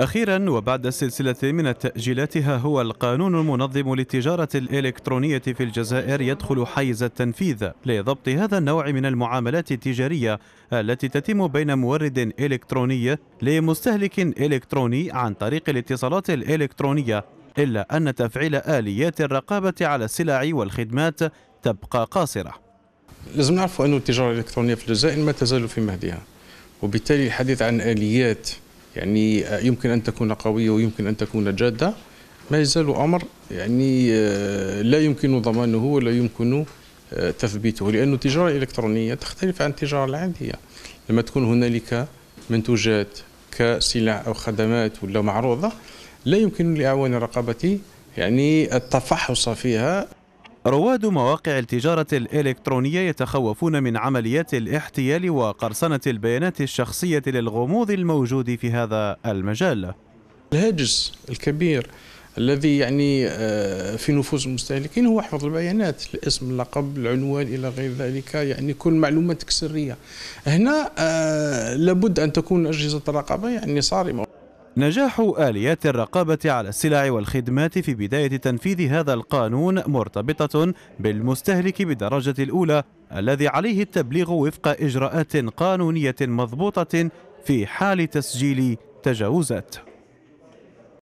أخيرا وبعد سلسلة من التأجيلات ها هو القانون المنظم للتجارة الإلكترونية في الجزائر يدخل حيز التنفيذ لضبط هذا النوع من المعاملات التجارية التي تتم بين مورد إلكتروني لمستهلك إلكتروني عن طريق الاتصالات الإلكترونية إلا أن تفعيل آليات الرقابة على السلع والخدمات تبقى قاصرة لازم نعرف أن التجارة الإلكترونية في الجزائر ما تزال في مهدها وبالتالي الحديث عن آليات يعني آه, يمكن أن تكون قوية ويمكن أن تكون جادة ما يزال أمر يعني آه, لا يمكن ضمانه ولا يمكن آه, تثبيته لأن التجارة الإلكترونية تختلف عن التجارة العادية لما تكون هنالك منتوجات كسلع أو خدمات ولا معروضة لا يمكن لأعوان الرقابة يعني التفحص فيها رواد مواقع التجارة الإلكترونية يتخوفون من عمليات الاحتيال وقرصنة البيانات الشخصية للغموض الموجود في هذا المجال الهاجس الكبير الذي يعني آه، في نفوس المستهلكين هو حفظ البيانات الاسم اللقب العنوان الى غير ذلك يعني كل معلوماتك سريه هنا آه، لابد ان تكون اجهزه الرقابه يعني صارمه نجاح آليات الرقابة على السلع والخدمات في بداية تنفيذ هذا القانون مرتبطة بالمستهلك بالدرجة الأولى الذي عليه التبليغ وفق إجراءات قانونية مضبوطة في حال تسجيل تجاوزات